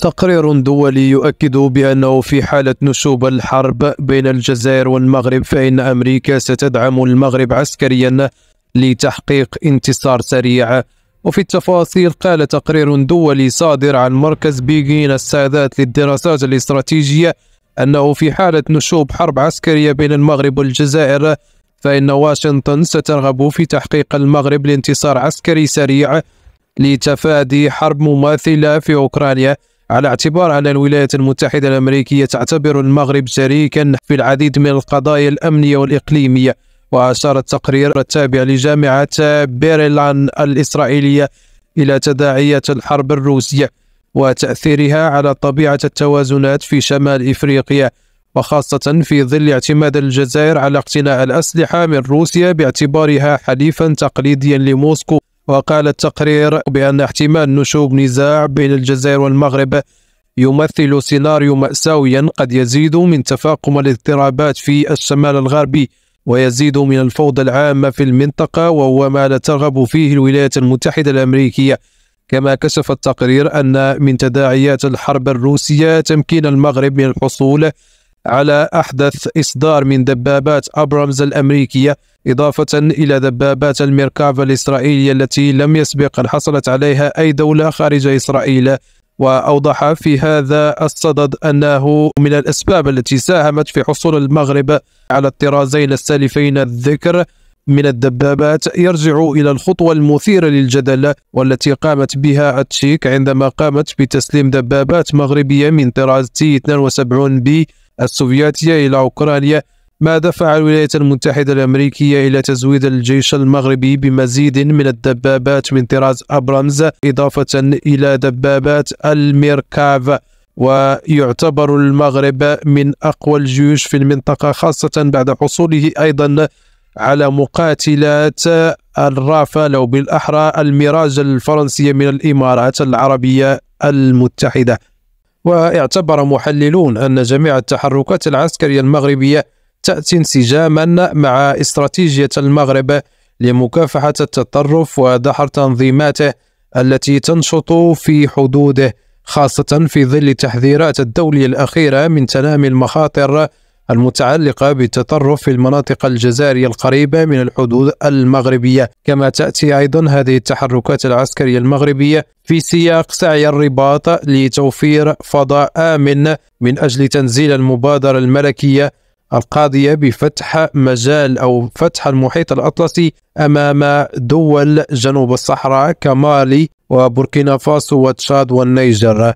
تقرير دولي يؤكد بأنه في حالة نشوب الحرب بين الجزائر والمغرب فإن أمريكا ستدعم المغرب عسكريا لتحقيق انتصار سريع وفي التفاصيل قال تقرير دولي صادر عن مركز بيغين السادات للدراسات الاستراتيجية أنه في حالة نشوب حرب عسكرية بين المغرب والجزائر فإن واشنطن سترغب في تحقيق المغرب لانتصار عسكري سريع لتفادي حرب مماثلة في أوكرانيا على اعتبار أن الولايات المتحدة الأمريكية تعتبر المغرب شريكا في العديد من القضايا الأمنية والإقليمية وأشار التقرير التابع لجامعة بيرلان الإسرائيلية إلى تداعيات الحرب الروسية وتأثيرها على طبيعة التوازنات في شمال إفريقيا وخاصة في ظل اعتماد الجزائر على اقتناء الأسلحة من روسيا باعتبارها حليفا تقليديا لموسكو وقال التقرير بأن احتمال نشوب نزاع بين الجزائر والمغرب يمثل سيناريو مأساويا قد يزيد من تفاقم الاضطرابات في الشمال الغربي ويزيد من الفوضى العامة في المنطقة وهو ما لا ترغب فيه الولايات المتحدة الأمريكية كما كشف التقرير أن من تداعيات الحرب الروسية تمكين المغرب من الحصول على أحدث إصدار من دبابات أبرامز الأمريكية إضافة إلى دبابات الميركافا الإسرائيلية التي لم يسبق أن حصلت عليها أي دولة خارج إسرائيل وأوضح في هذا الصدد أنه من الأسباب التي ساهمت في حصول المغرب على الطرازين السالفين الذكر من الدبابات يرجع إلى الخطوة المثيرة للجدل والتي قامت بها التشيك عندما قامت بتسليم دبابات مغربية من طراز تي 72 بي السوفياتية إلى أوكرانيا ما دفع الولايات المتحدة الأمريكية إلى تزويد الجيش المغربي بمزيد من الدبابات من طراز أبرامز إضافة إلى دبابات الميركاف ويعتبر المغرب من أقوى الجيوش في المنطقة خاصة بعد حصوله أيضا على مقاتلات الرافال أو بالأحرى الميراج الفرنسية من الإمارات العربية المتحدة واعتبر محللون أن جميع التحركات العسكرية المغربية تأتي انسجاما مع استراتيجية المغرب لمكافحة التطرف ودحر تنظيماته التي تنشط في حدوده خاصة في ظل التحذيرات الدولية الأخيرة من تنامي المخاطر المتعلقة بالتطرف في المناطق الجزائرية القريبة من الحدود المغربية كما تأتي أيضا هذه التحركات العسكرية المغربية في سياق سعي الرباط لتوفير فضاء آمن من أجل تنزيل المبادرة الملكية القاضية بفتح مجال أو فتح المحيط الأطلسي أمام دول جنوب الصحراء كمالي وبوركينا فاسو وتشاد والنيجر